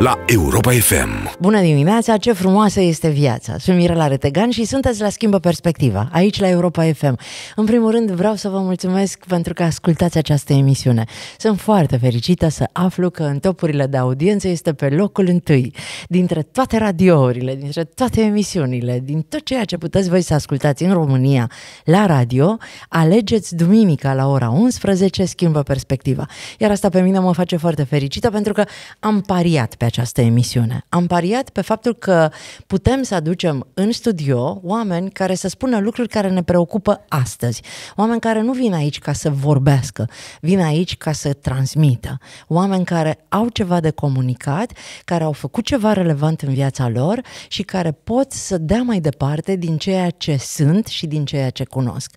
la Europa FM. Bună dimineața, ce frumoasă este viața! Sunt Mirela Retegan și sunteți la Schimbă Perspectiva, aici la Europa FM. În primul rând vreau să vă mulțumesc pentru că ascultați această emisiune. Sunt foarte fericită să aflu că în topurile de audiență este pe locul întâi. Dintre toate radiourile, dintre toate emisiunile, din tot ceea ce puteți voi să ascultați în România la radio, alegeți duminica la ora 11 Schimbă Perspectiva. Iar asta pe mine mă face foarte fericită pentru că am pariat pe această emisiune. Am pariat pe faptul că putem să aducem în studio oameni care să spună lucruri care ne preocupă astăzi. Oameni care nu vin aici ca să vorbească, vin aici ca să transmită. Oameni care au ceva de comunicat, care au făcut ceva relevant în viața lor și care pot să dea mai departe din ceea ce sunt și din ceea ce cunosc.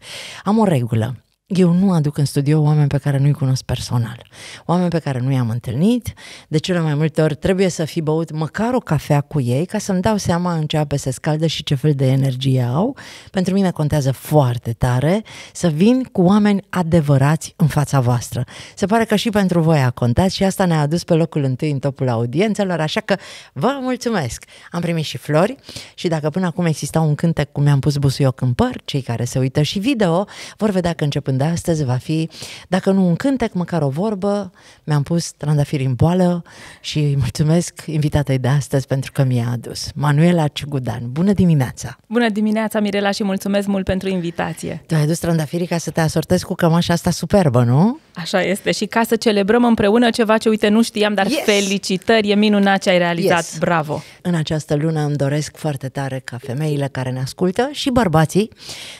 Am o regulă. Eu nu aduc în studio oameni pe care nu-i cunosc personal, oameni pe care nu i-am întâlnit. De cele mai multe ori trebuie să fi băut măcar o cafea cu ei ca să-mi dau seama în ce ape se scaldă și ce fel de energie au. Pentru mine contează foarte tare să vin cu oameni adevărați în fața voastră. Se pare că și pentru voi a contat și asta ne-a adus pe locul întâi în topul audiențelor, așa că vă mulțumesc. Am primit și flori și dacă până acum exista un cântec cum mi-am pus busuioc în păr, cei care se uită și video vor vedea că începând de astăzi va fi, dacă nu un cântec, măcar o vorbă, mi-am pus trandafiri în boală și îi mulțumesc invitatei de astăzi pentru că mi-a adus. Manuela Ciugudan, bună dimineața! Bună dimineața, Mirela, și mulțumesc mult pentru invitație! Tu ai adus trandafirii ca să te asortezi cu cămașa asta superbă, nu? Așa este și ca să celebrăm împreună ceva ce, uite, nu știam, dar yes. felicitări, e minunat ce ai realizat, yes. bravo! În această lună îmi doresc foarte tare ca femeile care ne ascultă și bărbații,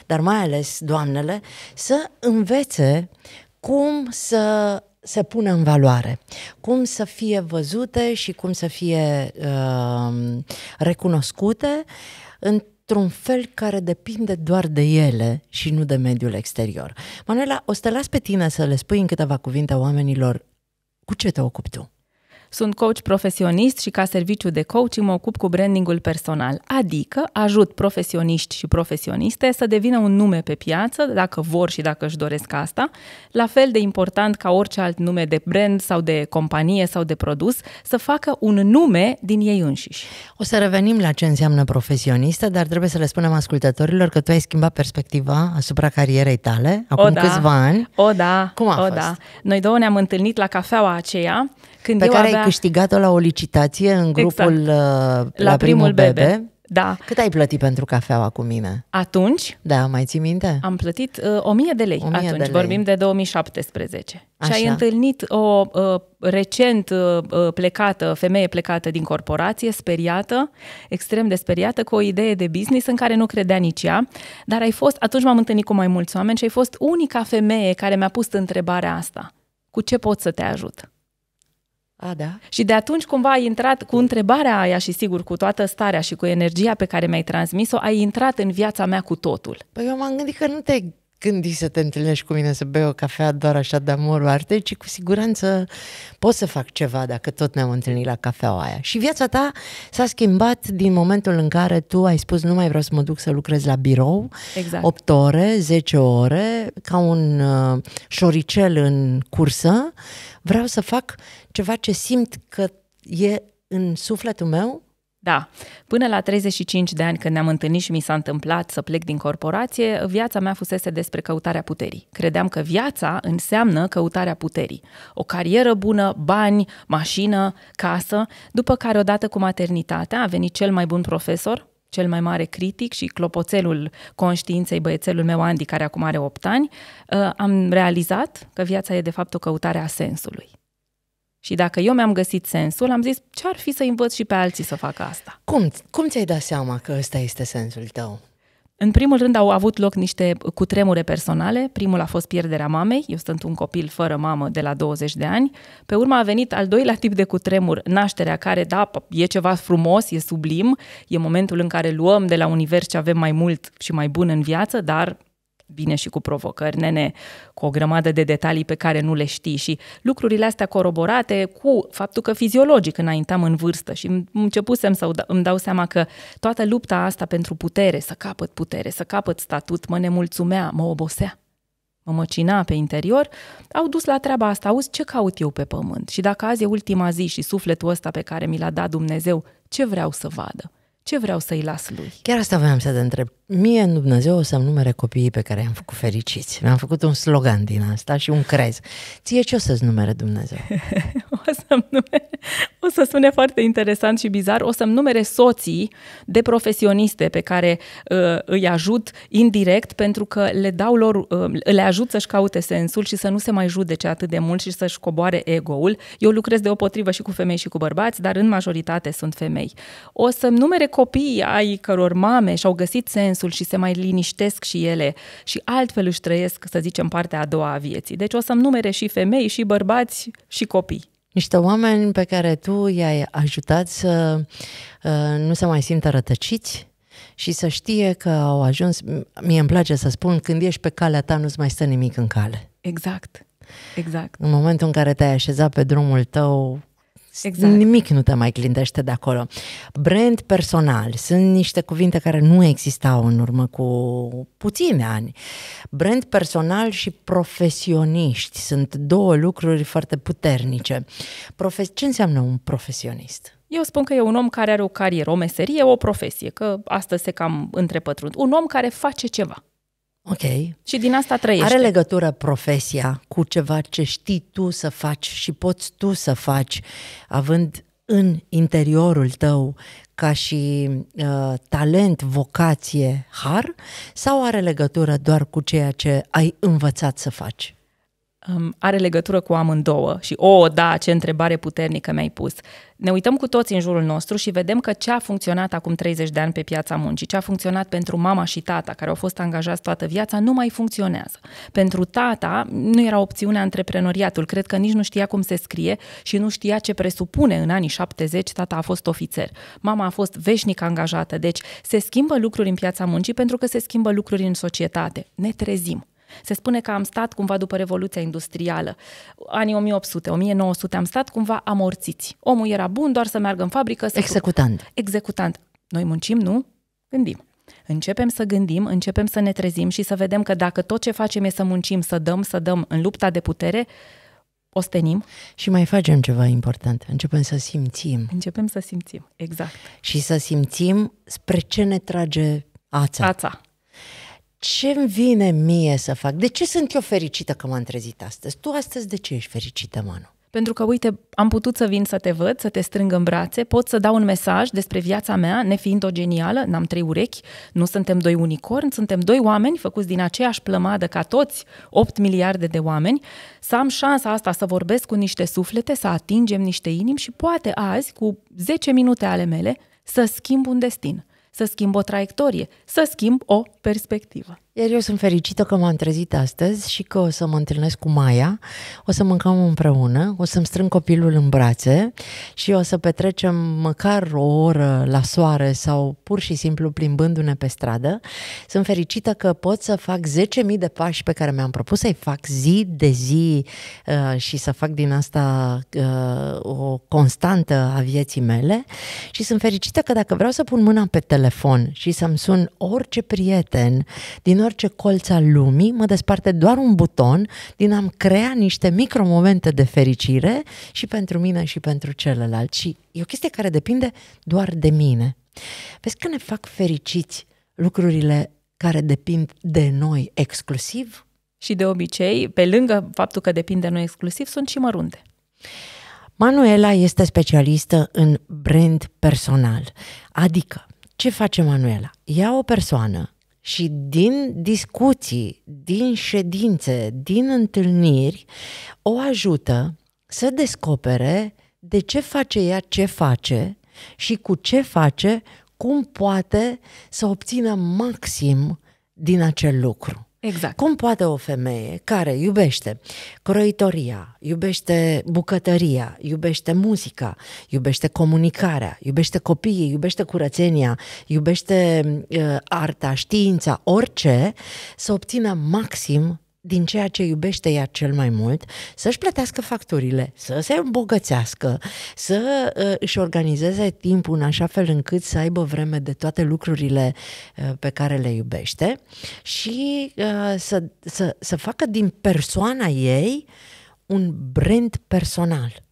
dar mai ales doamnele, să învețe cum să se pună în valoare, cum să fie văzute și cum să fie uh, recunoscute în într-un fel care depinde doar de ele și nu de mediul exterior. Manuela, o să te las pe tine să le spui în câteva cuvinte oamenilor cu ce te ocupi tu. Sunt coach profesionist și ca serviciu de coaching mă ocup cu brandingul personal, adică ajut profesioniști și profesioniste să devină un nume pe piață, dacă vor și dacă își doresc asta, la fel de important ca orice alt nume de brand sau de companie sau de produs, să facă un nume din ei înșiși. O să revenim la ce înseamnă profesionistă, dar trebuie să le spunem ascultătorilor că tu ai schimbat perspectiva asupra carierei tale acum o da, câțiva ani. O da, Cum a o fost? da. Noi două ne-am întâlnit la cafeaua aceea când Pe eu care ai câștigat-o la o licitație în exact. grupul exact. la, uh, la primul bebe. bebe. Da. Cât ai plătit pentru cafeaua cu mine? Atunci? Da, mai ții minte? Am plătit uh, 1000 de lei 1000 atunci, de lei. vorbim de 2017. Așa. Și ai întâlnit o uh, recent uh, uh, plecată, femeie plecată din corporație, speriată, extrem de speriată, cu o idee de business în care nu credea nici ea, dar ai fost, atunci m-am întâlnit cu mai mulți oameni și ai fost unica femeie care mi-a pus întrebarea asta. Cu ce pot să te ajut? A, da? Și de atunci cumva ai intrat cu întrebarea aia și sigur cu toată starea și cu energia pe care mi-ai transmis-o, ai intrat în viața mea cu totul. Păi eu m-am gândit că nu te gândi să te întâlnești cu mine, să bei o cafea doar așa de amorul artei, ci cu siguranță pot să fac ceva dacă tot ne-am întâlnit la cafeaua aia. Și viața ta s-a schimbat din momentul în care tu ai spus nu mai vreau să mă duc să lucrez la birou, exact. 8 ore, 10 ore, ca un uh, șoricel în cursă, vreau să fac ceva ce simt că e în sufletul meu da. Până la 35 de ani, când ne-am întâlnit și mi s-a întâmplat să plec din corporație, viața mea fusese despre căutarea puterii. Credeam că viața înseamnă căutarea puterii. O carieră bună, bani, mașină, casă, după care odată cu maternitatea a venit cel mai bun profesor, cel mai mare critic și clopoțelul conștiinței băiețelul meu Andy, care acum are 8 ani, uh, am realizat că viața e de fapt o căutare a sensului. Și dacă eu mi-am găsit sensul, am zis ce ar fi să învăț și pe alții să facă asta. Cum, cum ți-ai dat seama că ăsta este sensul tău? În primul rând au avut loc niște cutremure personale. Primul a fost pierderea mamei. Eu sunt un copil fără mamă de la 20 de ani. Pe urmă a venit al doilea tip de cutremur, nașterea, care, da, e ceva frumos, e sublim, e momentul în care luăm de la univers ce avem mai mult și mai bun în viață, dar vine și cu provocări, nene, cu o grămadă de detalii pe care nu le știi și lucrurile astea coroborate cu faptul că fiziologic înaintam în vârstă și începusem să da, îmi dau seama că toată lupta asta pentru putere, să capăt putere, să capăt statut, mă nemulțumea, mă obosea mă măcina pe interior, au dus la treaba asta, auzi ce caut eu pe pământ și dacă azi e ultima zi și sufletul ăsta pe care mi l-a dat Dumnezeu, ce vreau să vadă? ce vreau să-i las lui. Chiar asta voiam să te întreb. Mie în Dumnezeu o să-mi numere copiii pe care i-am făcut fericiți. Mi-am făcut un slogan din asta și un crez. Ție ce o să-ți numere Dumnezeu? o, să-mi numere, o să sune foarte interesant și bizar. O să-mi numere soții de profesioniste pe care uh, îi ajut indirect pentru că le dau lor, uh, le ajut să-și caute sensul și să nu se mai judece atât de mult și să-și coboare ego-ul. Eu lucrez deopotrivă și cu femei și cu bărbați, dar în majoritate sunt femei. O să-mi numere copiii ai căror mame și-au găsit sensul și se mai liniștesc și ele și altfel își trăiesc, să zicem, partea a doua a vieții. Deci o să-mi numere și femei, și bărbați, și copii niște oameni pe care tu i-ai ajutat să uh, nu se mai simtă rătăciți și să știe că au ajuns, mie îmi place să spun, când ești pe calea ta nu-ți mai stă nimic în cale. Exact, exact. În momentul în care te-ai așezat pe drumul tău, Exact. Nimic nu te mai clindește de acolo. Brand personal. Sunt niște cuvinte care nu existau în urmă cu puține ani. Brand personal și profesioniști sunt două lucruri foarte puternice. Profes- Ce înseamnă un profesionist? Eu spun că e un om care are o carieră, o meserie, o profesie, că asta se cam întrepătrund. Un om care face ceva. Ok. Și din asta trăiești. Are legătură profesia cu ceva ce știi tu să faci și poți tu să faci, având în interiorul tău ca și uh, talent, vocație, har, sau are legătură doar cu ceea ce ai învățat să faci? um, are legătură cu amândouă și, o, oh, da, ce întrebare puternică mi-ai pus. Ne uităm cu toți în jurul nostru și vedem că ce a funcționat acum 30 de ani pe piața muncii, ce a funcționat pentru mama și tata, care au fost angajați toată viața, nu mai funcționează. Pentru tata nu era opțiunea antreprenoriatul, cred că nici nu știa cum se scrie și nu știa ce presupune. În anii 70 tata a fost ofițer, mama a fost veșnic angajată, deci se schimbă lucruri în piața muncii pentru că se schimbă lucruri în societate. Ne trezim se spune că am stat cumva după Revoluția Industrială, anii 1800-1900, am stat cumva amorțiți. Omul era bun doar să meargă în fabrică. Să executant. Fru... Executant. Noi muncim, nu? Gândim. Începem să gândim, începem să ne trezim și să vedem că dacă tot ce facem e să muncim, să dăm, să dăm în lupta de putere, ostenim. Și mai facem ceva important. Începem să simțim. Începem să simțim, exact. Și să simțim spre ce ne trage ața. Ața, ce îmi vine mie să fac? De ce sunt eu fericită că m-am trezit astăzi? Tu astăzi de ce ești fericită, Manu? Pentru că, uite, am putut să vin să te văd, să te strâng în brațe, pot să dau un mesaj despre viața mea, nefiind o genială, n-am trei urechi, nu suntem doi unicorni, suntem doi oameni făcuți din aceeași plămadă ca toți, 8 miliarde de oameni, să am șansa asta să vorbesc cu niște suflete, să atingem niște inimi și poate azi, cu 10 minute ale mele, să schimb un destin să schimb o traiectorie, să schimb o perspectivă. Iar eu sunt fericită că m-am trezit astăzi și că o să mă întâlnesc cu Maia, o să mâncăm împreună, o să-mi strâng copilul în brațe și o să petrecem măcar o oră la soare sau pur și simplu plimbându-ne pe stradă. Sunt fericită că pot să fac 10.000 de pași pe care mi-am propus să-i fac zi de zi uh, și să fac din asta uh, o constantă a vieții mele și sunt fericită că dacă vreau să pun mâna pe telefon și să-mi sun orice prieten din orice colț al lumii, mă desparte doar un buton din a-mi crea niște micromomente de fericire și pentru mine și pentru celălalt. Și e o chestie care depinde doar de mine. Vezi că ne fac fericiți lucrurile care depind de noi exclusiv? Și de obicei, pe lângă faptul că depind de noi exclusiv, sunt și mărunte. Manuela este specialistă în brand personal, adică ce face Manuela? Ia o persoană și din discuții, din ședințe, din întâlniri, o ajută să descopere de ce face ea ce face și cu ce face, cum poate să obțină maxim din acel lucru. Exact. Cum poate o femeie care iubește croitoria, iubește bucătăria, iubește muzica, iubește comunicarea, iubește copiii, iubește curățenia, iubește uh, arta, știința, orice, să obțină maxim din ceea ce iubește ea cel mai mult, să-și plătească facturile, să se îmbogățească, să uh, își organizeze timpul în așa fel încât să aibă vreme de toate lucrurile uh, pe care le iubește și uh, să, să, să facă din persoana ei un brand personal.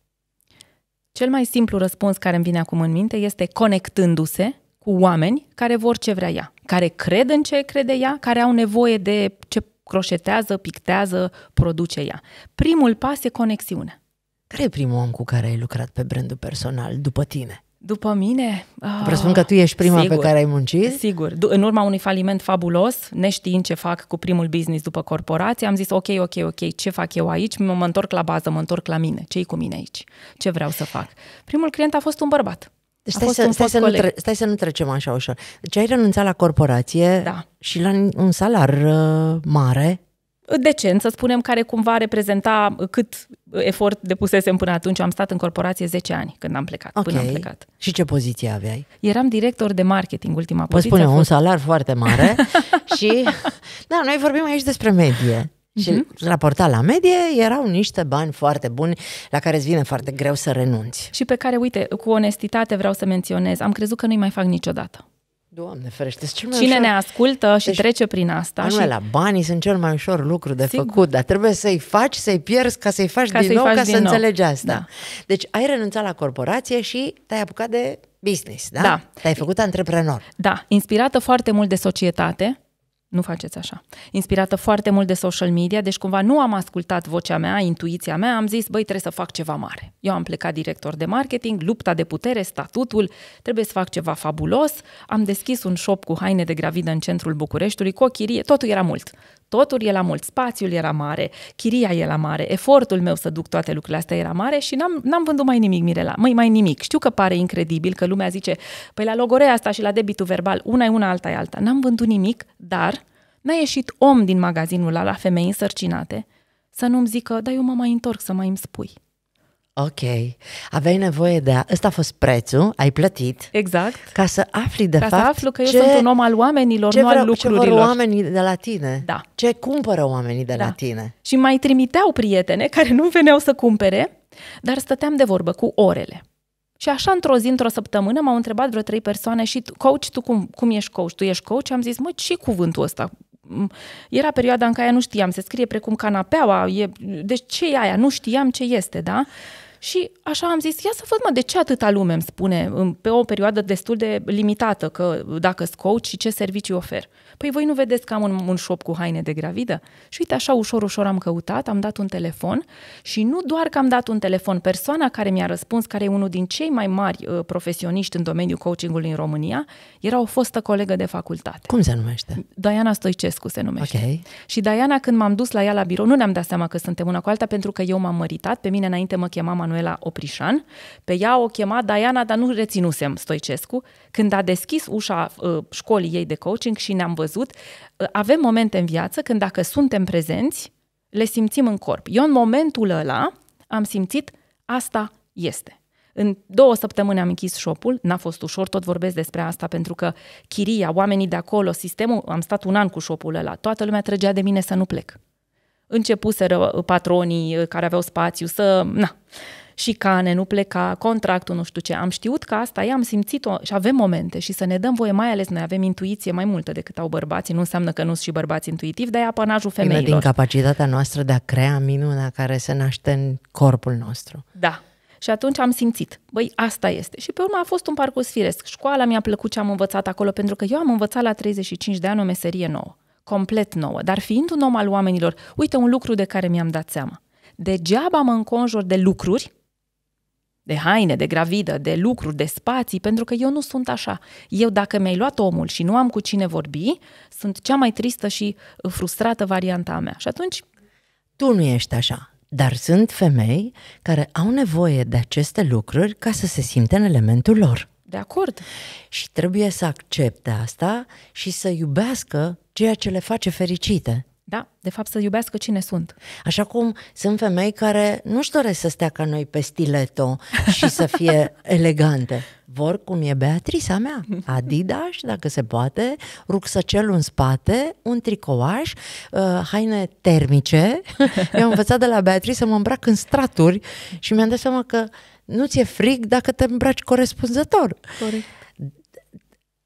Cel mai simplu răspuns care îmi vine acum în minte este conectându-se cu oameni care vor ce vrea ea, care cred în ce crede ea, care au nevoie de ce croșetează, pictează, produce ea. Primul pas e conexiunea. Care e primul om cu care ai lucrat pe brandul personal după tine? După mine... Ah, să spun că tu ești prima sigur, pe care ai muncit? Sigur. În urma unui faliment fabulos, neștiind ce fac cu primul business după corporație, am zis ok, ok, ok, ce fac eu aici? Mă întorc la bază, mă întorc la mine. Ce-i cu mine aici? Ce vreau să fac? Primul client a fost un bărbat deci stai, să, stai, să nu tre- stai să nu trecem așa ușor. Deci ai renunțat la corporație da. și la un salar uh, mare. Decent, să spunem, care cumva reprezenta cât efort depusesem până atunci. Am stat în corporație 10 ani când am plecat, okay. până am plecat. Și ce poziție aveai? Eram director de marketing, ultima poziție. Vă spune, fost... un salar foarte mare și... Da, noi vorbim aici despre medie. Și uh-huh. Mhm. raportat la medie, erau niște bani foarte buni la care îți vine foarte greu să renunți. Și pe care, uite, cu onestitate vreau să menționez, am crezut că nu-i mai fac niciodată. Doamne ferește, ce mai Cine ușor... ne ascultă și deci, trece prin asta. Anume, și... la banii sunt cel mai ușor lucru de Sigur. făcut, dar trebuie să-i faci, să-i pierzi ca să-i faci ca din să nou, faci ca din să nou. înțelegi asta. Da. Deci ai renunțat la corporație și te-ai apucat de business, da? Da. Te-ai făcut antreprenor. Da, inspirată foarte mult de societate, nu faceți așa. Inspirată foarte mult de social media, deci cumva nu am ascultat vocea mea, intuiția mea, am zis, băi, trebuie să fac ceva mare. Eu am plecat director de marketing, lupta de putere, statutul, trebuie să fac ceva fabulos. Am deschis un shop cu haine de gravidă în centrul Bucureștiului, cu o chirie, totul era mult. Totul la mult, spațiul era mare, chiria la mare, efortul meu să duc toate lucrurile astea era mare și n-am, n-am vândut mai nimic, Mirela. Măi, mai nimic. Știu că pare incredibil că lumea zice, păi la logorea asta și la debitul verbal, una e una, alta e alta. N-am vândut nimic, dar n-a ieșit om din magazinul ăla la femei însărcinate să nu-mi zică, da, eu mă mai întorc să mai îmi spui. Ok. Aveai nevoie de... A... Ăsta a fost prețul, ai plătit. Exact. Ca să afli de ca fapt... Ca să aflu că ce, eu sunt un om al oamenilor, ce nu vreau, al lucrurilor. Ce vor oamenii de la tine. Da. Ce cumpără oamenii de da. la tine. Și mai trimiteau prietene care nu veneau să cumpere, dar stăteam de vorbă cu orele. Și așa, într-o zi, într-o săptămână, m-au întrebat vreo trei persoane și coach, tu cum, cum ești coach? Tu ești coach? Am zis, mă, ce cuvântul ăsta? era perioada în care nu știam, se scrie precum canapeaua, e, deci ce e aia, nu știam ce este, da? Și așa am zis, ia să văd mă, de ce atâta lume îmi spune pe o perioadă destul de limitată că dacă sunt și ce servicii ofer. Păi voi nu vedeți că am un, un shop cu haine de gravidă? Și uite așa ușor, ușor am căutat, am dat un telefon și nu doar că am dat un telefon, persoana care mi-a răspuns, care e unul din cei mai mari uh, profesioniști în domeniul coachingului în România, era o fostă colegă de facultate. Cum se numește? Diana Stoicescu se numește. Okay. Și Diana, când m-am dus la ea la birou, nu ne-am dat seama că suntem una cu alta pentru că eu m-am măritat, pe mine înainte mă chema Manuela Oprișan. Pe ea o chema Diana, dar nu reținusem Stoicescu. Când a deschis ușa uh, școlii ei de coaching și ne-am văzut, uh, avem momente în viață când dacă suntem prezenți, le simțim în corp. Eu în momentul ăla am simțit asta este. În două săptămâni am închis șopul, n-a fost ușor, tot vorbesc despre asta pentru că chiria, oamenii de acolo, sistemul, am stat un an cu șopul ăla, toată lumea trăgea de mine să nu plec. Începuseră uh, patronii care aveau spațiu să... Na șicane, nu pleca, contractul, nu știu ce. Am știut că asta e, am simțit-o și avem momente și să ne dăm voie, mai ales noi avem intuiție mai multă decât au bărbații, nu înseamnă că nu sunt și bărbați intuitivi, dar e apănajul femeilor. din capacitatea noastră de a crea minunea care se naște în corpul nostru. Da, și atunci am simțit, băi, asta este. Și pe urmă a fost un parcurs firesc. Școala mi-a plăcut ce am învățat acolo, pentru că eu am învățat la 35 de ani o meserie nouă, complet nouă. Dar fiind un om al oamenilor, uite un lucru de care mi-am dat seama. Degeaba mă înconjur de lucruri de haine, de gravidă, de lucruri, de spații, pentru că eu nu sunt așa. Eu, dacă mi-ai luat omul și nu am cu cine vorbi, sunt cea mai tristă și frustrată varianta mea. Și atunci... Tu nu ești așa, dar sunt femei care au nevoie de aceste lucruri ca să se simte în elementul lor. De acord. Și trebuie să accepte asta și să iubească ceea ce le face fericite. Da, de fapt să iubească cine sunt. Așa cum sunt femei care nu-și doresc să stea ca noi pe stileto și să fie elegante. Vor cum e Beatrisa mea, Adidas, dacă se poate, rucsăcelul în spate, un tricouaș, uh, haine termice. Eu am învățat de la Beatrice să mă îmbrac în straturi și mi-am dat seama că nu ți-e frig dacă te îmbraci corespunzător. Corect.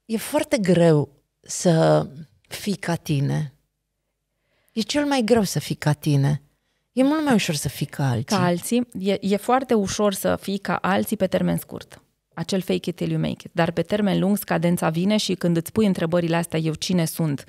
E foarte greu să fii ca tine E cel mai greu să fii ca tine. E mult mai ușor să fii ca alții. Ca alții. E, e foarte ușor să fii ca alții pe termen scurt. Acel fake it till you make it. Dar pe termen lung scadența vine și când îți pui întrebările astea, eu cine sunt,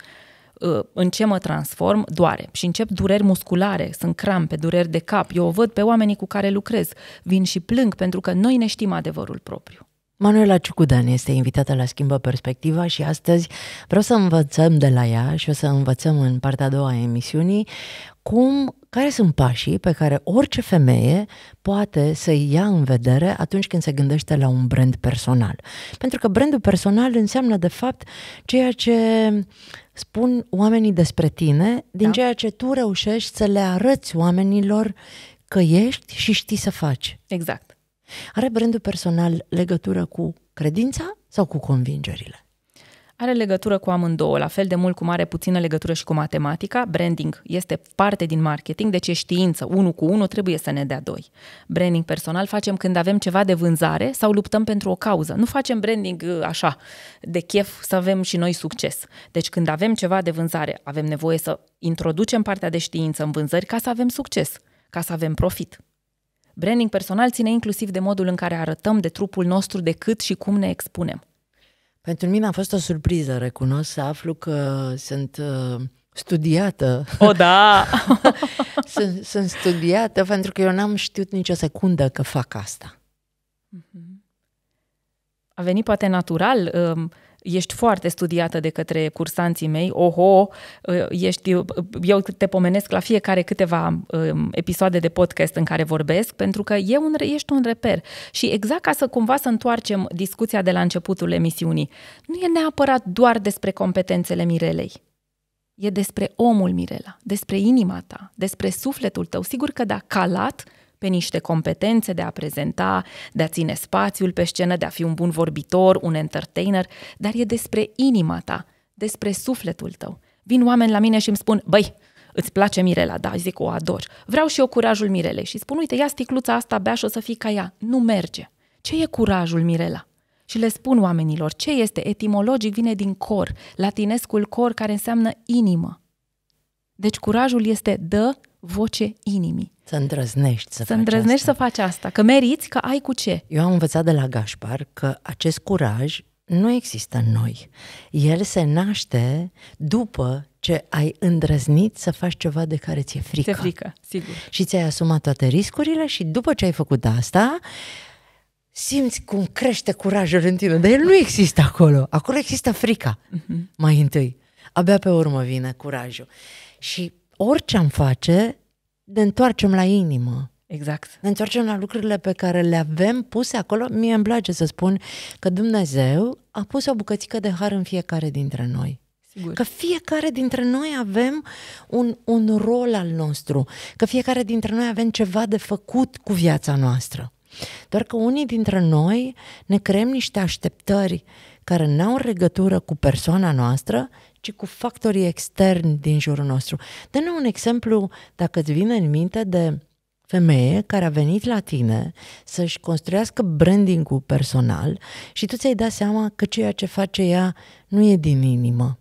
uh, în ce mă transform, doare. Și încep dureri musculare, sunt crampe, dureri de cap. Eu o văd pe oamenii cu care lucrez. Vin și plâng pentru că noi ne știm adevărul propriu. Manuela Ciucudan este invitată la Schimbă Perspectiva și astăzi vreau să învățăm de la ea și o să învățăm în partea a doua a emisiunii cum, care sunt pașii pe care orice femeie poate să ia în vedere atunci când se gândește la un brand personal. Pentru că brandul personal înseamnă, de fapt, ceea ce spun oamenii despre tine, din da. ceea ce tu reușești să le arăți oamenilor că ești și știi să faci. Exact. Are brandul personal legătură cu credința sau cu convingerile? Are legătură cu amândouă, la fel de mult cum are puțină legătură și cu matematica. Branding este parte din marketing, deci e știință. Unul cu unul trebuie să ne dea doi. Branding personal facem când avem ceva de vânzare sau luptăm pentru o cauză. Nu facem branding uh, așa, de chef să avem și noi succes. Deci când avem ceva de vânzare, avem nevoie să introducem partea de știință în vânzări ca să avem succes, ca să avem profit. Branding personal ține inclusiv de modul în care arătăm de trupul nostru, de cât și cum ne expunem. Pentru mine a fost o surpriză, recunosc, să aflu că sunt uh, studiată. O, da! sunt, sunt studiată pentru că eu n-am știut nicio secundă că fac asta. Mhm. A venit poate natural. Uh, ești foarte studiată de către cursanții mei, oho, uh, ești, uh, eu te pomenesc la fiecare câteva um, episoade de podcast în care vorbesc, pentru că e un, ești un reper. Și exact ca să cumva să întoarcem discuția de la începutul emisiunii, nu e neapărat doar despre competențele Mirelei. E despre omul Mirela, despre inima ta, despre sufletul tău. Sigur că da, calat, pe niște competențe de a prezenta, de a ține spațiul pe scenă, de a fi un bun vorbitor, un entertainer, dar e despre inima ta, despre sufletul tău. Vin oameni la mine și îmi spun, băi, îți place Mirela, da, zic, o ador. Vreau și eu curajul Mirelei și spun, uite, ia sticluța asta, bea și o să fii ca ea. Nu merge. Ce e curajul Mirela? Și le spun oamenilor, ce este etimologic vine din cor, latinescul cor care înseamnă inimă. Deci curajul este dă voce inimii. Să îndrăznești să, să faci îndrăznești asta. să faci asta, că meriți, că ai cu ce. Eu am învățat de la Gașpar că acest curaj nu există în noi. El se naște după ce ai îndrăznit să faci ceva de care ți-e frică. Ți-e frică, sigur. Și ți-ai asumat toate riscurile și după ce ai făcut asta, simți cum crește curajul în tine, dar el nu există acolo. Acolo există frica, uh-huh. mai întâi. Abia pe urmă vine curajul. Și orice am face, ne întoarcem la inimă. Exact. Ne întoarcem la lucrurile pe care le avem puse acolo. Mie îmi place să spun că Dumnezeu a pus o bucățică de har în fiecare dintre noi. Sigur. Că fiecare dintre noi avem un, un rol al nostru, că fiecare dintre noi avem ceva de făcut cu viața noastră. Doar că unii dintre noi ne creăm niște așteptări care n-au legătură cu persoana noastră ci cu factorii externi din jurul nostru. Dă-ne un exemplu, dacă îți vine în minte, de femeie care a venit la tine să-și construiască branding-ul personal și tu ți-ai dat seama că ceea ce face ea nu e din inimă.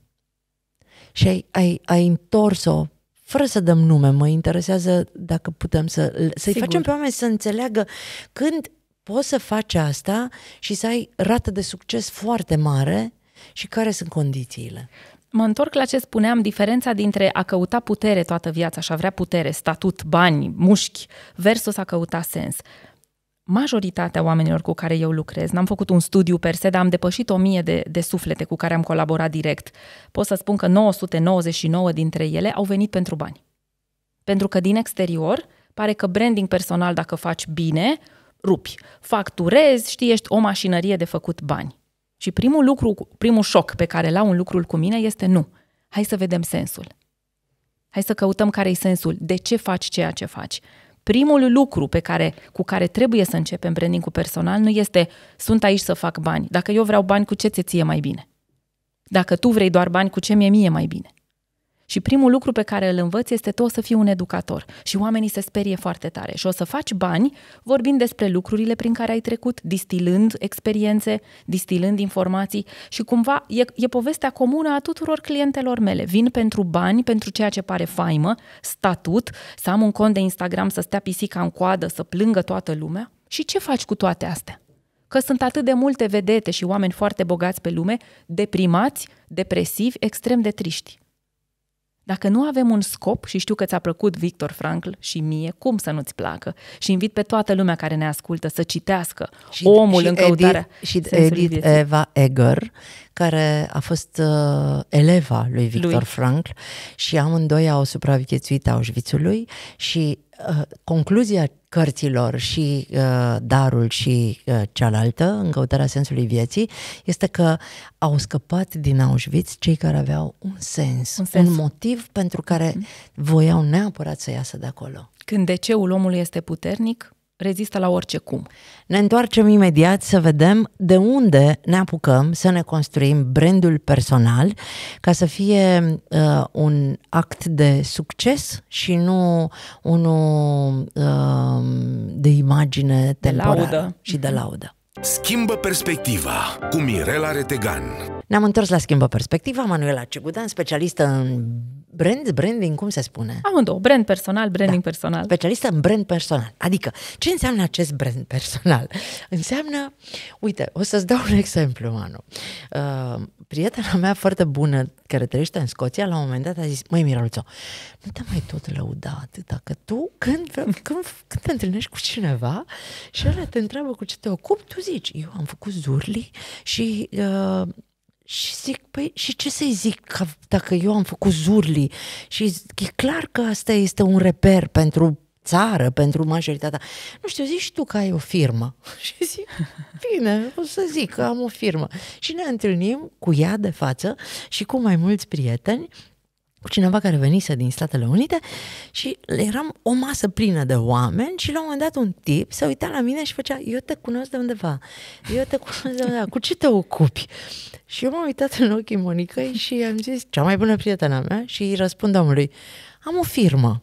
Și ai, ai, ai întors-o fără să dăm nume, mă interesează dacă putem să, să-i Sigur. facem pe oameni să înțeleagă când poți să faci asta și să ai rată de succes foarte mare și care sunt condițiile. Mă întorc la ce spuneam, diferența dintre a căuta putere toată viața și a vrea putere, statut, bani, mușchi, versus a căuta sens. Majoritatea oamenilor cu care eu lucrez, n-am făcut un studiu per se, dar am depășit o mie de, de suflete cu care am colaborat direct. Pot să spun că 999 dintre ele au venit pentru bani. Pentru că din exterior pare că branding personal, dacă faci bine, rupi, facturezi, știi, ești o mașinărie de făcut bani. Și primul lucru, primul șoc pe care l-au un lucrul cu mine este nu. Hai să vedem sensul. Hai să căutăm care e sensul, de ce faci ceea ce faci. Primul lucru pe care, cu care trebuie să începem branding cu personal nu este sunt aici să fac bani. Dacă eu vreau bani, cu ce ți ție mai bine? Dacă tu vrei doar bani, cu ce mi-e mie mai bine? Și primul lucru pe care îl învăț este tot să fii un educator și oamenii se sperie foarte tare și o să faci bani vorbind despre lucrurile prin care ai trecut, distilând experiențe, distilând informații și cumva e, e povestea comună a tuturor clientelor mele. Vin pentru bani, pentru ceea ce pare faimă, statut, să am un cont de Instagram, să stea pisica în coadă, să plângă toată lumea. Și ce faci cu toate astea? că sunt atât de multe vedete și oameni foarte bogați pe lume, deprimați, depresivi, extrem de triști. Dacă nu avem un scop și știu că ți-a plăcut Victor Frankl și mie, cum să nu-ți placă? Și invit pe toată lumea care ne ascultă să citească și, Omul și în căutarea Și Edith vieții. Eva Egger, care a fost uh, eleva lui Victor lui. Frankl și amândoi au supraviețuit Auschwitzului și Uh, concluzia cărților și uh, darul și uh, cealaltă, în căutarea sensului vieții, este că au scăpat din Auschwitz cei care aveau un sens, un, sens. un motiv pentru care mm. voiau neapărat să iasă de acolo. Când de ceul omului este puternic, rezistă la orice cum. Ne întoarcem imediat să vedem de unde ne apucăm să ne construim brandul personal ca să fie uh, un act de succes și nu unul uh, de imagine temporară de laudă. și de laudă. Schimbă perspectiva cu Mirela Retegan. Ne-am întors la Schimbă perspectiva. Manuela Cegudan, specialistă în brand, branding, cum se spune? Amândouă, brand personal, branding da. personal. Specialistă în brand personal. Adică, ce înseamnă acest brand personal? Înseamnă, uite, o să-ți dau un exemplu, Manu. Uh, prietena mea foarte bună, care trăiește în Scoția, la un moment dat a zis, măi Miraluțo, nu te mai tot lăuda atât, dacă tu când, când, când te întâlnești cu cineva și ăla te întreabă cu ce te ocupi, tu zici, eu am făcut zurli și... Uh, și zic, păi, și ce să-i zic că, dacă eu am făcut zurli? Și e clar că asta este un reper pentru țară pentru majoritatea. Nu știu, zici tu că ai o firmă. Și zic, bine, o să zic că am o firmă. Și ne întâlnim cu ea de față și cu mai mulți prieteni cu cineva care venise din Statele Unite și eram o masă plină de oameni și la un moment dat un tip se uita la mine și făcea, eu te cunosc de undeva, eu te cunosc de undeva, cu ce te ocupi? Și eu m-am uitat în ochii Monicăi și am zis, cea mai bună prietena mea și îi răspund omului, am o firmă.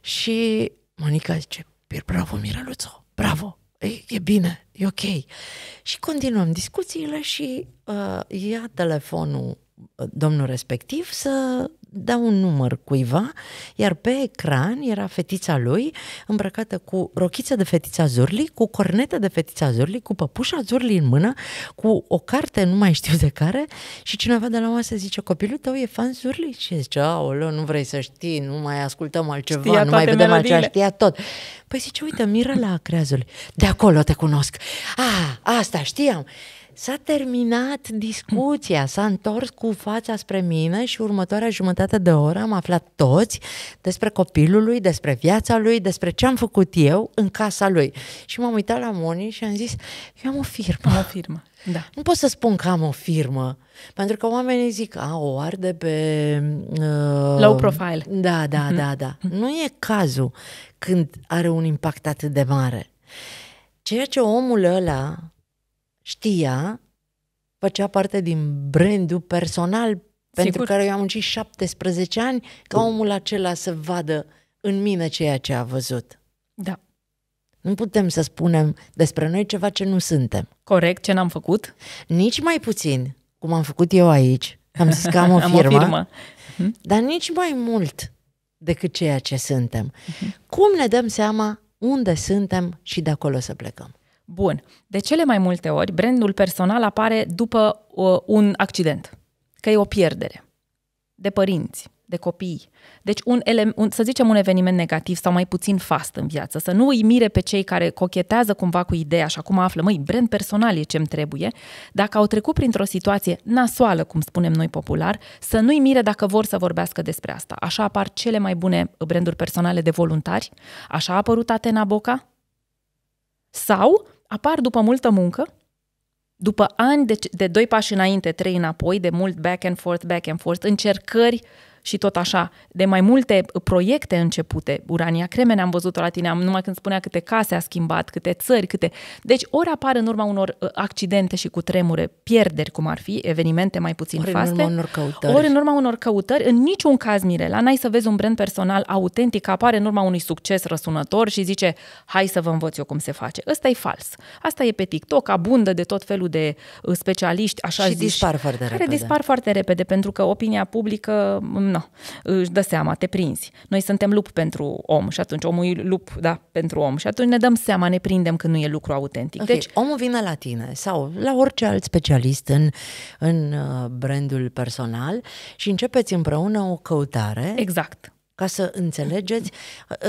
Și Monica zice, bravo Miraluțo, bravo, e, e bine, e ok. Și continuăm discuțiile și uh, ia telefonul uh, domnul respectiv să da un număr cuiva, iar pe ecran era fetița lui îmbrăcată cu rochiță de fetița Zurli, cu cornetă de fetița Zurli, cu păpușa Zurli în mână, cu o carte, nu mai știu de care, și cineva de la masă zice, copilul tău e fan Zurli? Și zice, aoleu, nu vrei să știi, nu mai ascultăm altceva, știa nu mai vedem altceva, știa tot. Păi zice, uite, la Creazul, de acolo te cunosc. A, ah, asta știam. S-a terminat discuția, s-a întors cu fața spre mine și următoarea jumătate de oră am aflat toți despre copilul lui, despre viața lui, despre ce am făcut eu în casa lui. Și m-am uitat la Moni și am zis, eu am o firmă. Am o firmă, da. Nu pot să spun că am o firmă, pentru că oamenii zic, a, o arde pe... Uh, Low profile. Da, da, mm-hmm. da, da. Mhm. Nu e cazul când are un impact atât de mare. Ceea ce omul ăla știa, făcea parte din brandul personal Sigur. pentru care eu am muncit 17 ani, ca omul acela să vadă în mine ceea ce a văzut. Da. Nu putem să spunem despre noi ceva ce nu suntem. Corect, ce n-am făcut? Nici mai puțin, cum am făcut eu aici. Am zis că am o firmă. am o firmă. Hm? Dar nici mai mult decât ceea ce suntem. Hm. Cum ne dăm seama unde suntem și de acolo să plecăm? Bun. De cele mai multe ori, brandul personal apare după uh, un accident, că e o pierdere de părinți, de copii. Deci, un ele- un, să zicem un eveniment negativ sau mai puțin fast în viață, să nu îi mire pe cei care cochetează cumva cu ideea și acum află, măi, brand personal e ce-mi trebuie, dacă au trecut printr-o situație nasoală, cum spunem noi popular, să nu-i mire dacă vor să vorbească despre asta. Așa apar cele mai bune branduri personale de voluntari, așa a apărut Atena Boca, sau apar după multă muncă, după ani de, de doi pași înainte, trei înapoi, de mult back and forth, back and forth, încercări uh, și tot așa, de mai multe proiecte începute. Urania Cremene am văzut-o la tine, numai când spunea câte case a schimbat, câte țări, câte... Deci ori apar în urma unor uh, accidente și cu tremure, pierderi cum ar fi, evenimente mai puțin ori faste, în urma unor căutări. ori în urma unor căutări, în niciun caz, Mirela, n-ai să vezi un brand personal autentic apare în urma unui succes răsunător și zice, hai să vă învăț eu cum se face. Ăsta e fals. Asta e pe TikTok, abundă de tot felul de uh, specialiști, așa și zici, dispar foarte care repede. dispar foarte repede, pentru că opinia publică, nu, mm, no, își dă seama, te prinzi. Noi suntem lup pentru om și atunci omul e lup, da, pentru om și atunci ne dăm seama, ne prindem când nu e lucru autentic. Okay. Deci omul vine la tine sau la orice alt specialist în, în uh, brandul personal și începeți împreună o căutare. Exact ca să înțelegeți,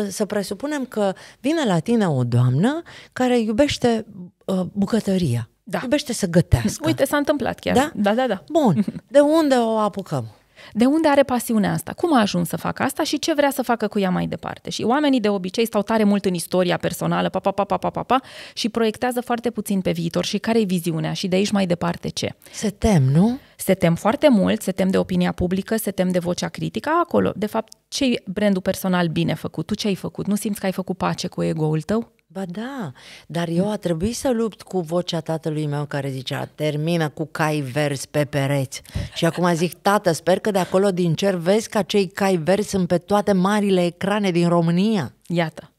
uh, să presupunem că vine la tine o doamnă care iubește uh, bucătăria. Da. Iubește să gătească. Uite, s-a întâmplat chiar. Da? Da, da, da. Bun. De unde o apucăm? de unde are pasiunea asta, cum a ajuns să facă asta și ce vrea să facă cu ea mai departe. Și oamenii de obicei stau tare mult în istoria personală, pa, pa, pa, pa, pa, pa, pa și proiectează foarte puțin pe viitor și care e viziunea și de aici mai departe ce. Se tem, nu? Se tem foarte mult, se tem de opinia publică, se tem de vocea critică, acolo. De fapt, ce brandul personal bine făcut? Tu ce ai făcut? Nu simți că ai făcut pace cu ego-ul tău? Ba da, dar eu a trebuit să lupt cu vocea tatălui meu care zicea termină cu cai verzi pe pereți. Și acum zic, tată, sper că de acolo din cer vezi că cei cai verzi sunt pe toate marile ecrane din România. Iată,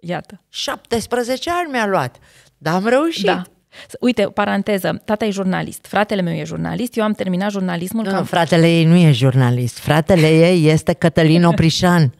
iată. 17 ani mi-a luat, dar am reușit. Da. Uite, paranteză, tata e jurnalist, fratele meu e jurnalist, eu am terminat jurnalismul. Nu, ca... fratele ei nu e jurnalist, fratele ei este Cătălin Oprișan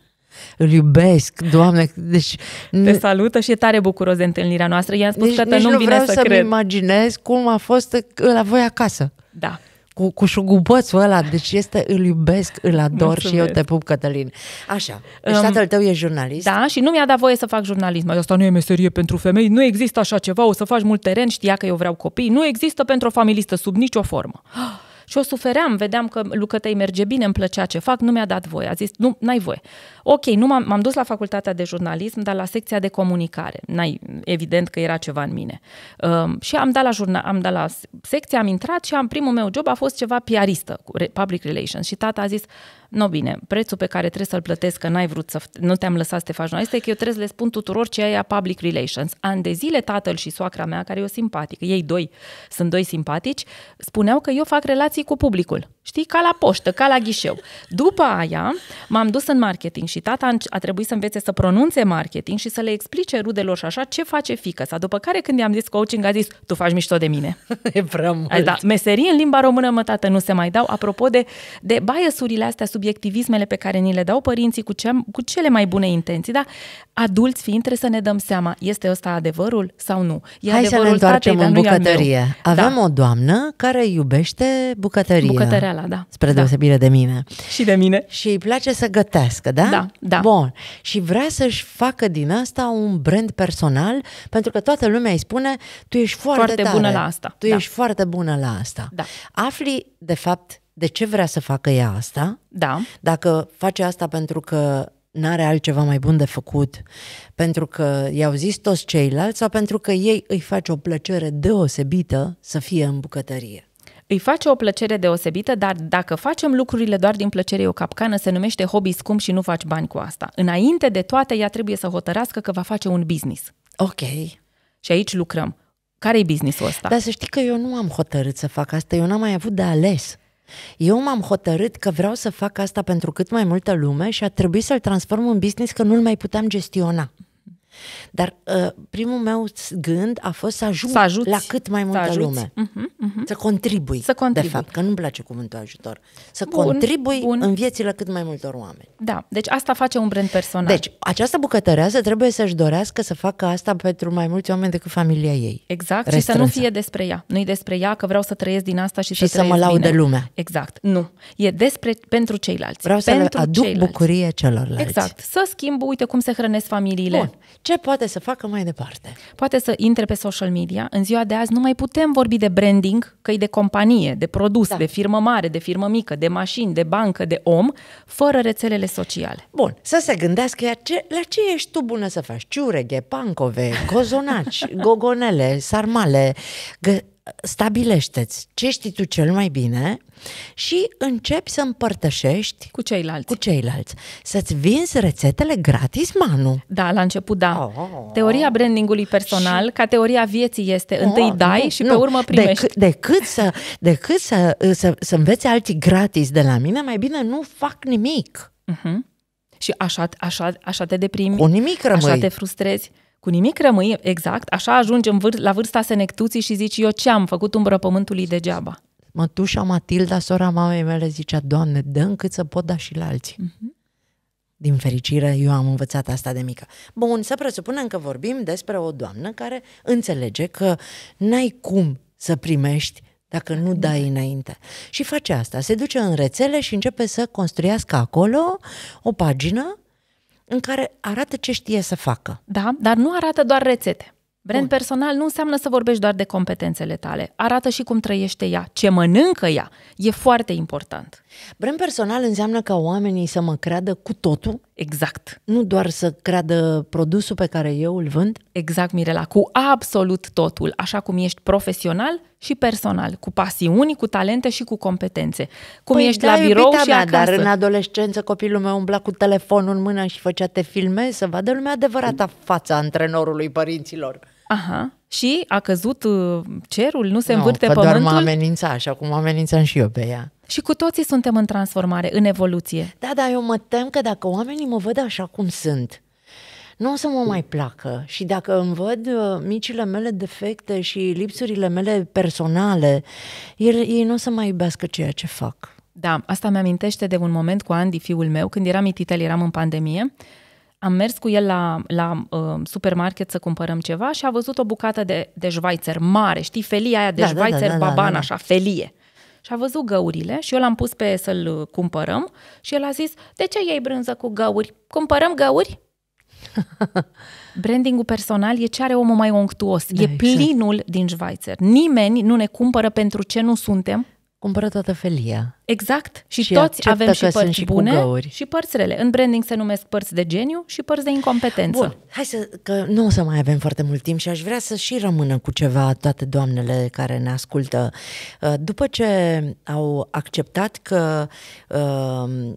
îl iubesc, Doamne. Deci, Te salută și e tare bucuros de întâlnirea noastră. I-am spus deci, că nu vine vreau să, să cred. imaginez cum a fost la voi acasă. Da cu, cu șugubățul ăla, deci este, îl iubesc, îl ador Mulțumesc. și eu te pup, Cătălin. Așa, deci um, tatăl tău e jurnalist. Da, și nu mi-a dat voie să fac jurnalism. Asta nu e meserie pentru femei, nu există așa ceva, o să faci mult teren, știa că eu vreau copii, nu există pentru o familistă sub nicio formă. Și o sufeream, vedeam că lucrătei merge bine, îmi plăcea ce fac, nu mi-a dat voie. A zis, nu, n-ai voie. Ok, nu m-am, m-am dus la facultatea de jurnalism, dar la secția de comunicare. N-ai, evident că era ceva în mine. Um, și am dat, la jurna- am dat la secție, am intrat și am primul meu job a fost ceva piaristă, public relations. Și tata a zis, no bine, prețul pe care trebuie să-l plătesc, că n-ai vrut să, nu te-am lăsat să te faci jurnalist, că eu trebuie să le spun tuturor ce aia public relations. An de zile tatăl și soacra mea, care e o simpatică, ei doi sunt doi simpatici, spuneau că eu fac relații cu publicul. Știi, ca la poștă, ca la ghișeu. După aia m-am dus în marketing și tata a trebuit să învețe să pronunțe marketing și să le explice rudelor și așa ce face fică sa. După care când i-am zis coaching a zis, tu faci mișto de mine. E prea mult. da, meserii în limba română, mă tată, nu se mai dau. Apropo de, de biasurile astea, subiectivismele pe care ni le dau părinții cu, ce, cu cele mai bune intenții, dar adulți fiind trebuie să ne dăm seama, este ăsta adevărul sau nu. E Hai să ne întoarcem tatei, în bucătărie. Da. Avem da. o doamnă care iubește bucătărie. Bucătăria Iuliana, da. Spre da. deosebire de mine. Și de mine. Și îi place să gătească, da? Da, da. Bun. Și vrea să-și facă din asta un brand personal, pentru că toată lumea îi spune, tu ești foarte, foarte tare, bună la asta. Tu da. ești foarte bună la asta. Da. Afli, de fapt, de ce vrea să facă ea asta. Da. Dacă face asta pentru că n-are altceva mai bun de făcut, pentru că i-au zis toți ceilalți sau pentru că ei îi face o plăcere deosebită să fie în bucătărie. Îi face o plăcere deosebită, dar dacă facem lucrurile doar din plăcere, e o capcană, se numește hobby scump și nu faci bani cu asta. Înainte de toate, ea trebuie să hotărască că va face un business. Ok. Și aici lucrăm. care e businessul ăsta? Dar să știi că eu nu am hotărât să fac asta, eu n-am mai avut de ales. Eu m-am hotărât că vreau să fac asta pentru cât mai multă lume și a trebuit să-l transform în business că nu-l mai puteam gestiona. Dar uh, primul meu gând a fost să ajung să la cât mai multă lume. Uh-huh, uh-huh. Să contribui. Să contribui. De fapt, că nu-mi place cuvântul ajutor. Să bun, contribui bun. în viețile cât mai multor oameni. Da, deci asta face un brand personal. Deci, această bucătăreasă trebuie să-și dorească să facă asta pentru mai mulți oameni decât familia ei. Exact, restrânsă. și să nu fie despre ea. Nu-i despre ea că vreau să trăiesc din asta și, și să, să mă laud bine. lumea. Exact, nu. E despre pentru ceilalți. Vreau pentru să le aduc ceilalți. bucurie celorlalți. Exact, să schimb, uite cum se hrănesc familiile. Bun ce poate să facă mai departe? Poate să intre pe social media. În ziua de azi nu mai putem vorbi de branding, că e de companie, de produs, da. de firmă mare, de firmă mică, de mașini, de bancă, de om, fără rețelele sociale. Bun, să se gândească ea ce, la ce ești tu bună să faci? Ciureghe, pancove, cozonaci, gogonele, sarmale, gă- stabilește-ți ce știi tu cel mai bine și începi să împărtășești cu ceilalți. Cu ceilalți. Să-ți vinzi rețetele gratis, Manu. Da, la început, da. Oh, teoria brandingului personal, și... ca teoria vieții este, oh, întâi dai nu, și nu. pe urmă primești. Dec- decât să, decât să, să, să înveți alții gratis de la mine, mai bine nu fac nimic. Uh-huh. Și așa, așa, așa te deprimi, cu nimic rămâi. așa te frustrezi. Cu nimic rămâi exact, așa ajungi în vâr- la vârsta senectuții și zici eu ce am făcut umbră pământului degeaba. Mătușa Matilda, sora mamei mele, zicea, Doamne, dă cât să pot da și la alții. Mm-hmm. Din fericire, eu am învățat asta de mică. Bun, să presupunem că vorbim despre o doamnă care înțelege că n-ai cum să primești dacă nu dai înainte. Și face asta, se duce în rețele și începe să construiască acolo o pagină în care arată ce știe să facă. Da, dar nu arată doar rețete. Brand Bun. personal nu înseamnă să vorbești doar de competențele tale. Arată și cum trăiește ea, ce mănâncă ea. E foarte important. Brand personal înseamnă ca oamenii să mă creadă cu totul Exact. Nu doar să creadă produsul pe care eu îl vând? Exact, Mirela, cu absolut totul, așa cum ești profesional și personal, cu pasiuni, cu talente și cu competențe. Cum păi ești da, la birou și mea, acasă. Dar în adolescență copilul meu umbla cu telefonul în mână și făcea te filme să vadă lumea adevărata fața antrenorului părinților. Aha. Și a căzut uh, cerul, nu se no, învârte că pământul? doar mă amenința, așa cum amenințam și eu pe ea. Și cu toții suntem în transformare, în evoluție. Da, dar eu mă tem că dacă oamenii mă văd așa cum sunt, nu o să mă mai placă. Și dacă îmi văd uh, micile mele defecte și lipsurile mele personale, ei nu o să mai iubească ceea ce fac. Da, asta mi-amintește de un moment cu Andy, fiul meu, când eram ititel, eram în pandemie, am mers cu el la, la uh, supermarket să cumpărăm ceva și a văzut o bucată de, de șvaițer mare, știi, felia aia de da, șvaițer da, da, da, da, baban, da, da, da. așa, felie și a văzut găurile și eu l-am pus pe să-l uh, cumpărăm și el a zis, de ce iei brânză cu găuri? Cumpărăm găuri? Brandingul personal e ce are omul mai onctuos. Da, e exact. plinul exact. din Schweizer. Nimeni nu ne cumpără pentru ce nu suntem cumpără toată felia. Exact. Și, și toți avem și părți și bune găuri. și părți rele. În branding se numesc părți de geniu și părți de incompetență. Bun. Hai să, că nu o să mai avem foarte mult timp și aș vrea să și rămână cu ceva toate doamnele care ne ascultă. Uh, după ce au acceptat că uh,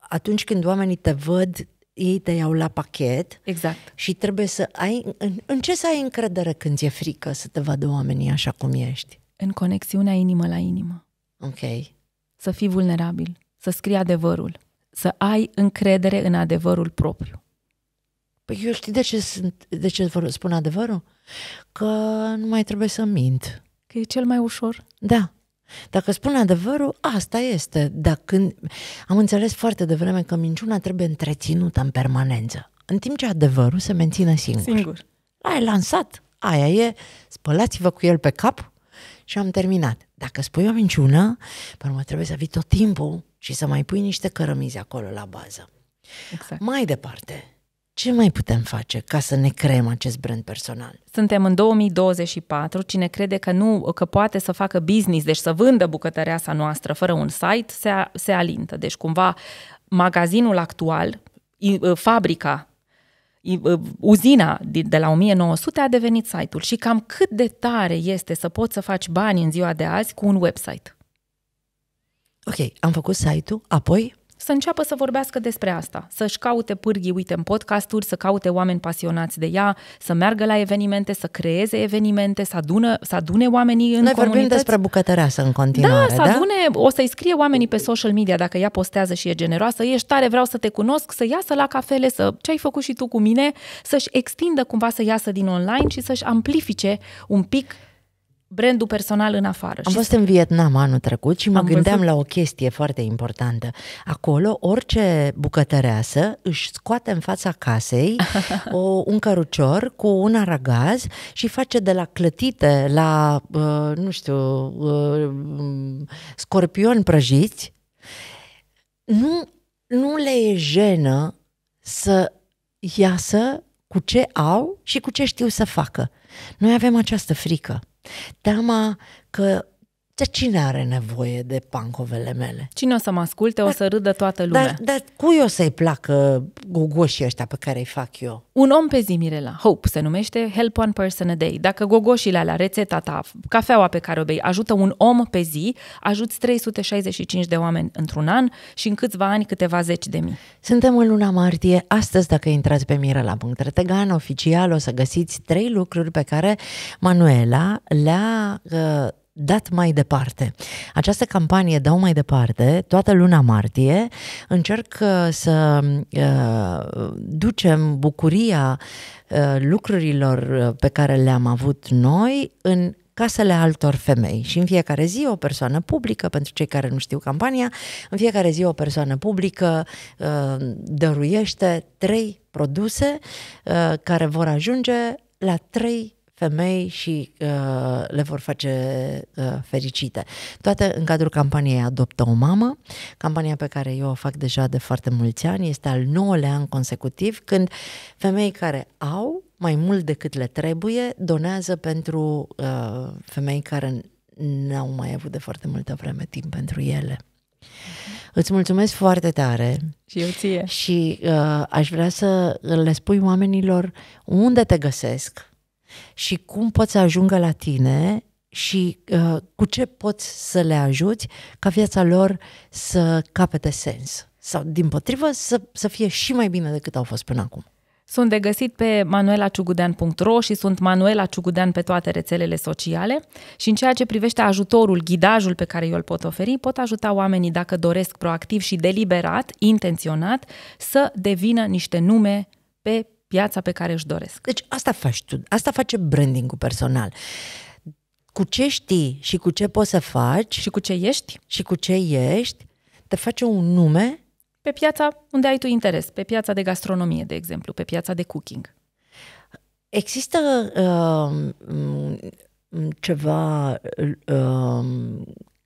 atunci când oamenii te văd, ei te iau la pachet. Exact. Și trebuie să ai... În, în ce să ai încredere când ți-e frică să te vadă oamenii așa cum ești? În conexiunea inimă la inimă. Ok. Să fii vulnerabil, să scrii adevărul, să ai încredere în adevărul propriu. Păi eu știi de ce, sunt, de ce spun adevărul? Că nu mai trebuie să mint. Că e cel mai ușor. Da. Dacă spun adevărul, asta este. Dar când am înțeles foarte devreme că minciuna trebuie întreținută în permanență, în timp ce adevărul se menține singur. Singur. L-ai lansat, aia e, spălați-vă cu el pe cap și am terminat. Dacă spui o minciună, pe urmă trebuie să vii tot timpul și să mai pui niște cărămizi acolo la bază. Exact. Mai departe, ce mai putem face ca să ne creăm acest brand personal? Suntem în 2024, cine crede că nu că poate să facă business, deci să vândă sa noastră fără un site, se, se alintă. Deci cumva magazinul actual, fabrica Uh, uzina de la 1900 a devenit site-ul și cam cât de tare este să poți să faci bani în ziua de azi cu un website. Ok, am făcut site-ul, apoi să înceapă să vorbească despre asta, să-și caute pârghii, uite, în podcasturi, să caute oameni pasionați de ea, să meargă la evenimente, să creeze evenimente, să, adună, să adune oamenii Noi în Noi comunități. vorbim despre bucătăreasă în continuare, da? să da? adune, o să-i scrie oamenii pe social media dacă ea postează și e generoasă, ești tare, vreau să te cunosc, să iasă la cafele, să ce ai făcut și tu cu mine, să-și extindă cumva să iasă din online și să-și amplifice un pic brandul personal în afară. Am fost în Vietnam anul trecut și mă Am gândeam văzut? la o chestie foarte importantă. Acolo, orice bucătăreasă își scoate în fața casei o, un cărucior cu un aragaz și face de la clătite la, uh, nu știu, uh, scorpioni prăjiți. Nu, nu le e jenă să iasă cu ce au și cu ce știu să facă. Noi avem această frică. Teama că dar cine are nevoie de pancovele mele? Cine o să mă asculte, dar, o să râdă toată lumea. Dar, dar cui o să-i placă gogoșii ăștia pe care îi fac eu? Un om pe zi, Mirela, Hope se numește, help one person a day. Dacă gogoșile alea, rețeta ta, cafeaua pe care o bei, ajută un om pe zi, ajuți 365 de oameni într-un an și în câțiva ani câteva zeci de mii. Suntem în luna martie. Astăzi, dacă intrați pe mirela.retegan, oficial o să găsiți trei lucruri pe care Manuela le-a uh, dat mai departe. Această campanie Dau mai departe, toată luna martie, încerc uh, să uh, ducem bucuria uh, lucrurilor pe care le-am avut noi în casele altor femei și în fiecare zi o persoană publică, pentru cei care nu știu campania, în fiecare zi o persoană publică dăruiește trei produse care vor ajunge la trei femei și uh, le vor face uh, fericite. Toate în cadrul campaniei Adoptă o mamă, campania pe care eu o fac deja de foarte mulți ani, este al nouălea an consecutiv, când femei care au mai mult decât le trebuie, donează pentru uh, femei care n-au mai avut de foarte multă vreme timp pentru ele. Îți mulțumesc foarte tare. Și eu ție. Și uh, aș vrea să le spui oamenilor unde te găsesc, și cum pot să ajungă la tine și uh, cu ce poți să le ajuți ca viața lor să capete sens sau, din potrivă, să, să fie și mai bine decât au fost până acum. Sunt de găsit pe manuelaciugudean.ro și sunt Manuela Ciugudean pe toate rețelele sociale și în ceea ce privește ajutorul, ghidajul pe care eu îl pot oferi, pot ajuta oamenii dacă doresc proactiv și deliberat, intenționat, să devină niște nume pe piața pe care își doresc. Deci asta faci tu, asta face branding-ul personal. Cu ce știi și cu ce poți să faci și cu ce ești și cu ce ești, te face un nume pe piața unde ai tu interes, pe piața de gastronomie, de exemplu, pe piața de cooking. Există uh, ceva uh,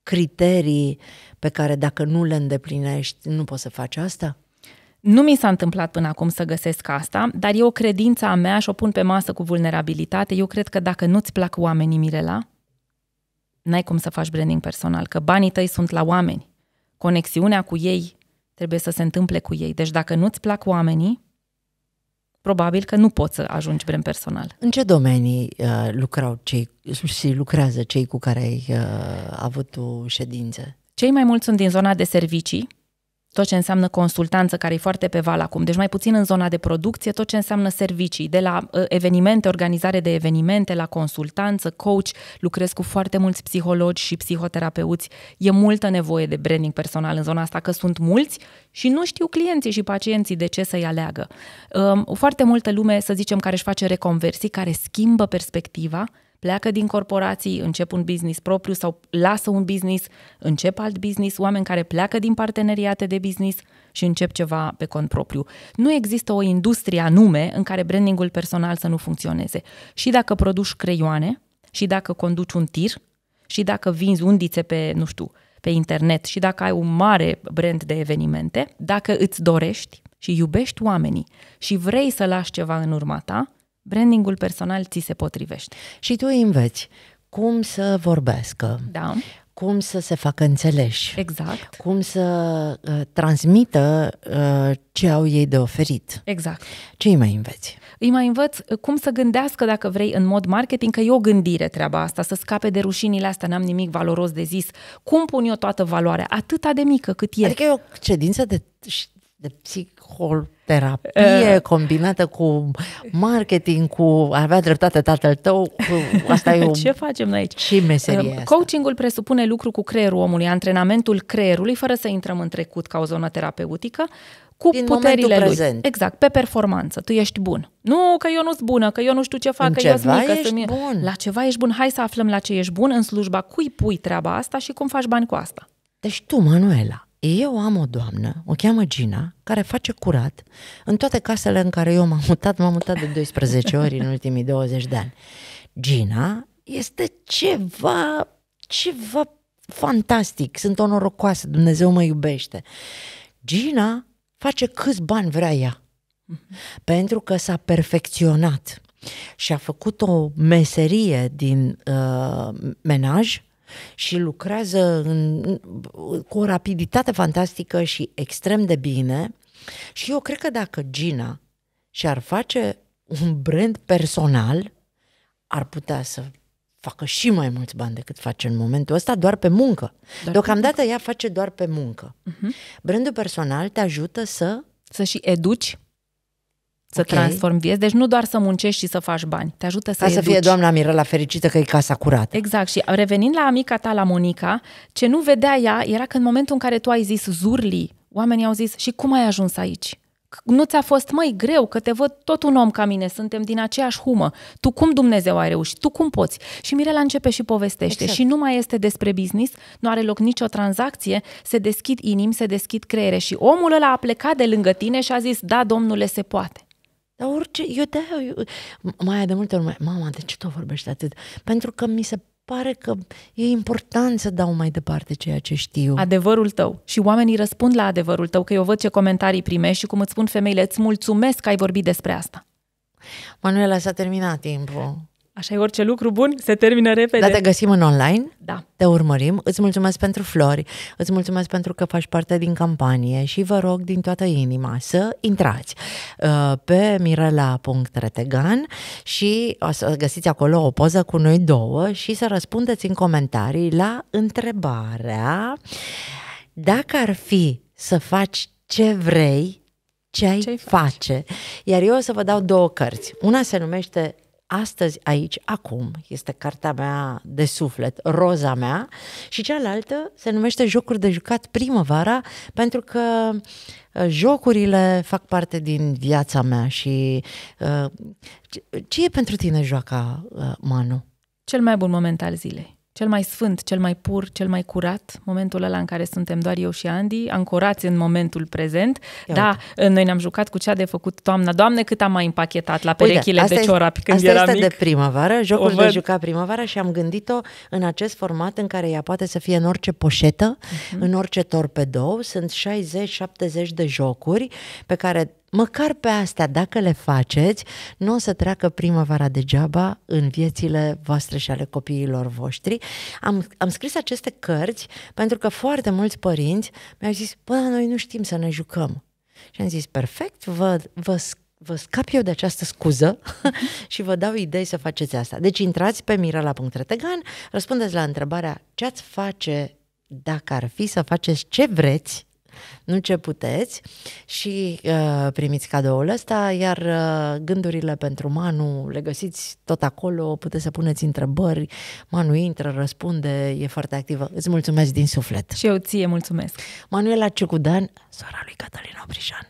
criterii pe care dacă nu le îndeplinești, nu poți să faci asta? Nu mi s-a întâmplat până acum să găsesc asta, dar e o credință a mea și o pun pe masă cu vulnerabilitate. Eu cred că dacă nu-ți plac oamenii, Mirela, n-ai cum să faci branding personal, că banii tăi sunt la oameni. Conexiunea cu ei trebuie să se întâmple cu ei. Deci dacă nu-ți plac oamenii, probabil că nu poți să ajungi brand personal. În ce domenii uh, lucrau cei și lucrează cei cu care ai uh, avut o ședință? Cei mai mulți sunt din zona de servicii, tot ce înseamnă consultanță, care e foarte pe val acum, deci mai puțin în zona de producție, tot ce înseamnă servicii, de la uh, evenimente, organizare de evenimente, la consultanță, coach, lucrez cu foarte mulți psihologi și psihoterapeuți. E multă nevoie de branding personal în zona asta, că sunt mulți și nu știu clienții și pacienții de ce să-i aleagă. Um, foarte multă lume, să zicem, care își face reconversii, care schimbă perspectiva, pleacă din corporații, încep un business propriu sau lasă un business, încep alt business, oameni care pleacă din parteneriate de business și încep ceva pe cont propriu. Nu există o industrie anume în care brandingul personal să nu funcționeze. Și dacă produci creioane, și dacă conduci un tir, și dacă vinzi undițe pe, nu știu, pe internet și dacă ai un mare brand de evenimente, dacă îți dorești și iubești oamenii și vrei să lași ceva în urma ta, brandingul personal ți se potrivește. Și tu îi înveți cum să vorbească, da. cum să se facă înțeleși, exact. cum să uh, transmită uh, ce au ei de oferit. Exact. Ce îi mai înveți? Îi mai învăț uh, cum să gândească, dacă vrei, în mod marketing, că e o gândire treaba asta, să scape de rușinile astea, n-am nimic valoros de zis. Cum pun eu toată valoarea, atâta de mică cât e? Adică e o cedință de, de psihol terapie eh. combinată cu marketing, cu avea dreptate tatăl tău, cu asta e o... Ce facem aici? Și meserie eh, asta. Coachingul presupune lucru cu creierul omului, antrenamentul creierului, fără să intrăm în trecut ca o zonă terapeutică, cu Din puterile lui. Prezent. Exact, pe performanță. Tu ești bun. Nu că eu nu sunt bună, că eu nu știu ce fac, în că eu sunt mică. Ești bun. La ceva ești bun. Hai să aflăm la ce ești bun, în slujba cui pui treaba asta și cum faci bani cu asta. Deci tu, Manuela, eu am o doamnă, o cheamă Gina, care face curat în toate casele în care eu m-am mutat, m-am mutat de 12 ori în ultimii 20 de ani. Gina este ceva, ceva fantastic, sunt o norocoasă, Dumnezeu mă iubește. Gina face câți bani vrea ea, pentru că s-a perfecționat și a făcut o meserie din uh, menaj și lucrează în, cu o rapiditate fantastică și extrem de bine. Și eu cred că dacă Gina și-ar face un brand personal, ar putea să facă și mai mulți bani decât face în momentul ăsta, doar pe muncă. Doar Deocamdată muncă. ea face doar pe muncă. Uh-huh. Brandul personal te ajută să... Să și educi să okay. transformi vieți. Deci nu doar să muncești și să faci bani, te ajută să Ca să fie doamna Mirela fericită că e casa curată. Exact. Și revenind la amica ta, la Monica, ce nu vedea ea era că în momentul în care tu ai zis zurli, oamenii au zis și cum ai ajuns aici? Nu ți-a fost mai greu că te văd tot un om ca mine, suntem din aceeași humă. Tu cum Dumnezeu ai reușit? Tu cum poți? Și Mirela începe și povestește exact. și nu mai este despre business, nu are loc nicio tranzacție, se deschid inim, se deschid creiere și omul ăla a plecat de lângă tine și a zis, da, domnule, se poate. Dar orice, eu de eu, mai de multe ori, mama, de ce tu vorbești atât? Pentru că mi se pare că e important să dau mai departe ceea ce știu. Adevărul tău. Și oamenii răspund la adevărul tău, că eu văd ce comentarii primești și cum îți spun femeile, îți mulțumesc că ai vorbit despre asta. Manuela, s-a terminat timpul. Așa e orice lucru bun, se termină repede. Dar te găsim în online? Da. Te urmărim. Îți mulțumesc pentru flori, îți mulțumesc pentru că faci parte din campanie și vă rog din toată inima să intrați uh, pe mirela.retegan și o să găsiți acolo o poză cu noi două și să răspundeți în comentarii la întrebarea dacă ar fi să faci ce vrei, ce ai face? face. Iar eu o să vă dau două cărți. Una se numește astăzi, aici, acum, este cartea mea de suflet, roza mea, și cealaltă se numește Jocuri de jucat primăvara, pentru că uh, jocurile fac parte din viața mea și uh, ce, e pentru tine joaca, uh, Manu? Cel mai bun moment al zilei cel mai sfânt, cel mai pur, cel mai curat, momentul ăla în care suntem doar eu și Andy, ancorați în momentul prezent. Ia da, uite. noi ne-am jucat cu cea de făcut toamna. Doamne, cât am mai împachetat la perechile uite, de ciorapi când asta este mic. de primăvară, jocul de jucat primăvara și am gândit-o în acest format în care ea poate să fie în orice poșetă, uh-huh. în orice torpedou. Sunt 60-70 de jocuri pe care măcar pe astea, dacă le faceți, nu o să treacă primăvara degeaba în viețile voastre și ale copiilor voștri. Am, am scris aceste cărți pentru că foarte mulți părinți mi-au zis, bă, noi nu știm să ne jucăm. Și am zis, perfect, vă, vă, vă scap eu de această scuză și vă dau idei să faceți asta. Deci intrați pe mirala.retegan, răspundeți la întrebarea ce ați face dacă ar fi să faceți ce vreți nu ce puteți și uh, primiți cadoul ăsta, iar uh, gândurile pentru Manu le găsiți tot acolo, puteți să puneți întrebări, Manu intră, răspunde, e foarte activă. Îți mulțumesc din suflet. Și eu ție mulțumesc. Manuela Ciucudan, sora lui Cătălin Obrișan,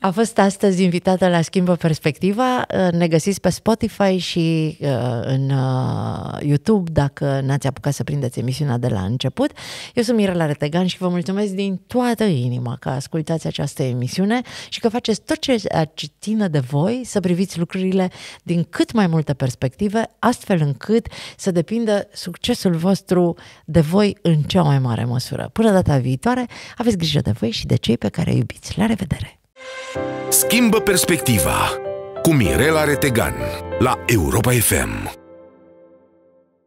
a fost astăzi invitată la Schimbă Perspectiva. Uh, ne găsiți pe Spotify și uh, în uh, YouTube dacă n-ați apucat să prindeți emisiunea de la început. Eu sunt Mirela Retegan și vă mulțumesc din toată dă inima că ascultați această emisiune și că faceți tot ce ține de voi să priviți lucrurile din cât mai multe perspective, astfel încât să depindă succesul vostru de voi în cea mai mare măsură. Până data viitoare, aveți grijă de voi și de cei pe care îi iubiți. La revedere! Schimbă perspectiva cu Mirela Retegan la Europa FM.